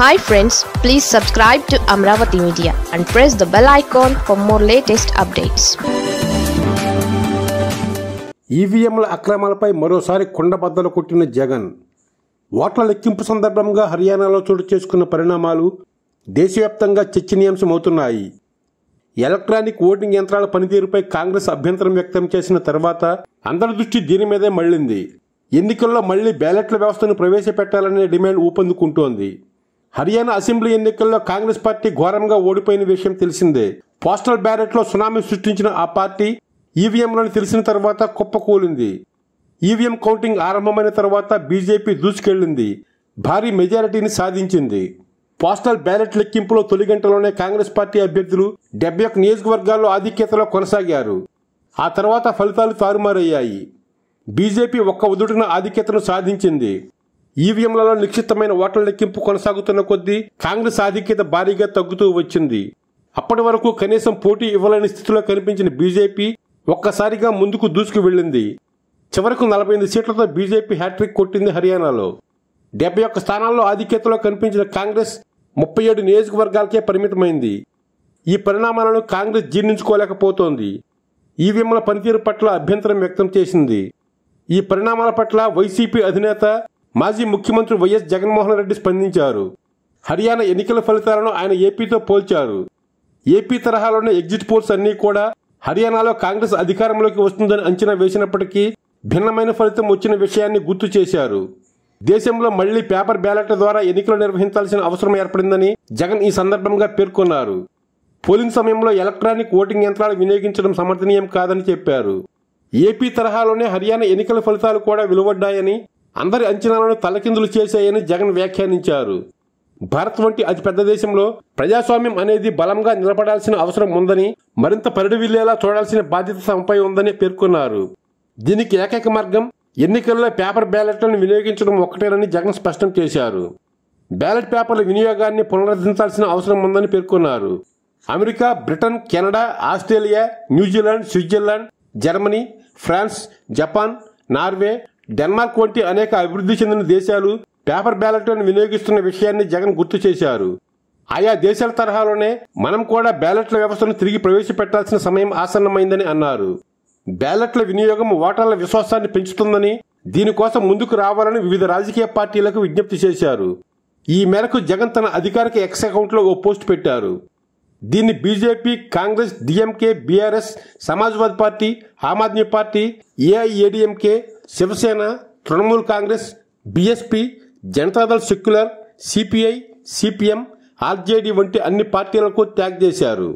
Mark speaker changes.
Speaker 1: hi friends please subscribe to Amaravati media and press the bell icon for more latest updates ఈవీఎంల అక్రమాలపై మరోసారి కుండబద్దలు కొట్టిన జగన్ ఓట్ల లెక్కింపు సందర్భంగా హర్యానాలో చోటు చేసుకున్న పరిణామాలు దేశవ్యాప్తంగా చర్చనీయాంశమవుతున్నాయి ఎలక్ట్రానిక్ ఓటింగ్ యంత్రాల పనితీరుపై కాంగ్రెస్ అభ్యంతరం వ్యక్తం చేసిన తర్వాత అందరి దృష్టి దీని మీదే మళ్లింది ఎన్నికల్లో మళ్లీ బ్యాలెట్ల వ్యవస్థను ప్రవేశపెట్టాలనే డిమాండ్ ఊపందుకుంటోంది హర్యానా అసెంబ్లీ ఎన్నికల్లో కాంగ్రెస్ పార్టీ ఘోరంగా ఓడిపోయిన విషయం తెలిసిందే పోస్టల్ బ్యాలెట్లో సునామీ సృష్టించిన ఆ పార్టీ ఈవీఎంలను తెలిసిన తర్వాత కుప్పకూలింది ఈవీఎం కౌంటింగ్ ఆరంభమైన తర్వాత బీజేపీ దూసుకెళ్లింది భారీ మెజారిటీని సాధించింది పోస్టల్ బ్యాలెట్ లెక్కింపులో తొలి గంటలోనే కాంగ్రెస్ పార్టీ అభ్యర్థులు డెబ్బై ఒక్క నియోజకవర్గాల్లో ఆధిక్యతలో కొనసాగారు ఆ తర్వాత ఫలితాలు తారుమారయ్యాయి బీజేపీ ఒక్క ఉదుటిన ఆధిక్యతను సాధించింది ఈవీఎంలలో నిక్షితమైన ఓట్ల లెక్కింపు కొనసాగుతున్న కొద్దీ కాంగ్రెస్ ఆధిక్యత భారీగా తగ్గుతూ వచ్చింది అప్పటి వరకు కనీసం పోటీ ఇవ్వలేని స్థితిలో కనిపించిన బీజేపీ ఒక్కసారిగా ముందుకు దూసుకు వెళ్ళింది చివరకు నలభై ఎనిమిది సీట్లతో బీజేపీ హ్యాట్రిక్ కొట్టింది హర్యానాలో డెబ్బై ఒక్క స్థానాల్లో ఆధిక్యతలో కనిపించిన కాంగ్రెస్ ముప్పై ఏడు నియోజకవర్గాలకే పరిమితమైంది ఈ పరిణామాలను కాంగ్రెస్ జీర్ణించుకోలేకపోతోంది ఈవీఎంల పనితీరు పట్ల అభ్యంతరం వ్యక్తం చేసింది ఈ పరిణామాల పట్ల వైసీపీ అధినేత మాజీ ముఖ్యమంత్రి వైఎస్ జగన్మోహన్ రెడ్డి స్పందించారు హర్యానా ఎన్నికల ఫలితాలను ఆయన ఏపీతో పోల్చారు ఏపీ తరహాలోని ఎగ్జిట్ పోల్స్ అన్నీ కూడా హర్యానాలో కాంగ్రెస్ అధికారంలోకి వస్తుందని అంచనా వేసినప్పటికీ భిన్నమైన ఫలితం వచ్చిన విషయాన్ని గుర్తు చేశారు దేశంలో మళ్లీ పేపర్ బ్యాలెట్ ద్వారా ఎన్నికలు నిర్వహించాల్సిన అవసరం ఏర్పడిందని జగన్ ఈ సందర్భంగా పేర్కొన్నారు పోలింగ్ సమయంలో ఎలక్ట్రానిక్ ఓటింగ్ యంత్రాలు వినియోగించడం సమర్థనీయం కాదని చెప్పారు ఏపీ తరహాలోనే హర్యానా ఎన్నికల ఫలితాలు కూడా వెలువడ్డాయని అందరి అంచనాలను తలకిందులు చేశాయని జగన్ వ్యాఖ్యానించారు భారత్ వంటి అతిపెద్ద దేశంలో ప్రజాస్వామ్యం అనేది బలంగా నిలబడాల్సిన అవసరం ఉందని మరింత పరిడివిల్లేలా చూడాల్సిన బాధ్యత తమపై ఉందని పేర్కొన్నారు దీనికి ఏకైక మార్గం ఎన్నికల్లో పేపర్ బ్యాలెట్లను వినియోగించడం ఒక్కటేనని జగన్ స్పష్టం చేశారు బ్యాలెట్ పేపర్ల వినియోగాన్ని పునరుద్ధరించాల్సిన అవసరం ఉందని పేర్కొన్నారు America Britain Canada Australia New Zealand Switzerland Germany France Japan Norway Denmark వంటి అనేక అభివృద్ధి చెందిన దేశాలు పేపర్ బ్యాలెట్లను వినియోగిస్తున్న విషయాన్ని జగన్ గుర్తు చేశారు ఆయా దేశాల తరహాలోనే మనం కూడా బ్యాలెట్ల వ్యవస్థను తిరిగి ప్రవేశపెట్టాల్సిన సమయం ఆసన్నమైందని అన్నారు బ్యాలెట్ల వినియోగం ఓటర్ల విశ్వాసాన్ని పెంచుతుందని దీనికోసం ముందుకు రావాలని వివిధ రాజకీయ పార్టీలకు విజ్ఞప్తి చేశారు ఈ మేరకు జగన్ తన అధికారిక ఎక్స్ అకౌంట్లో ఓ పోస్ట్ పెట్టారు దీన్ని BJP Congress DMK BRS Samajwadi party Aam Aadmi party AIADMK Shiv Sena Trinamool Congress BSP Janata Dal secular CPI CPM RJD వంటి అన్ని పార్టీలకు ట్యాగ్ చేశారు